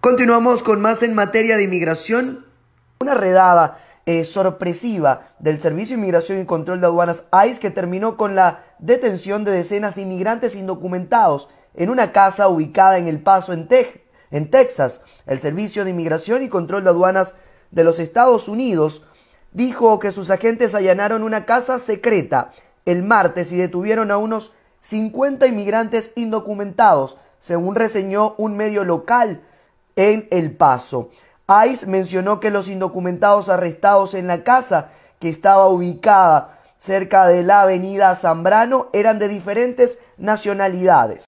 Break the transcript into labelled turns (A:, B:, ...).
A: Continuamos con más en materia de inmigración. Una redada eh, sorpresiva del Servicio de Inmigración y Control de Aduanas ICE que terminó con la detención de decenas de inmigrantes indocumentados en una casa ubicada en El Paso, en, en Texas. El Servicio de Inmigración y Control de Aduanas de los Estados Unidos dijo que sus agentes allanaron una casa secreta el martes y detuvieron a unos 50 inmigrantes indocumentados, según reseñó un medio local en El Paso. ICE mencionó que los indocumentados arrestados en la casa que estaba ubicada cerca de la avenida Zambrano eran de diferentes nacionalidades.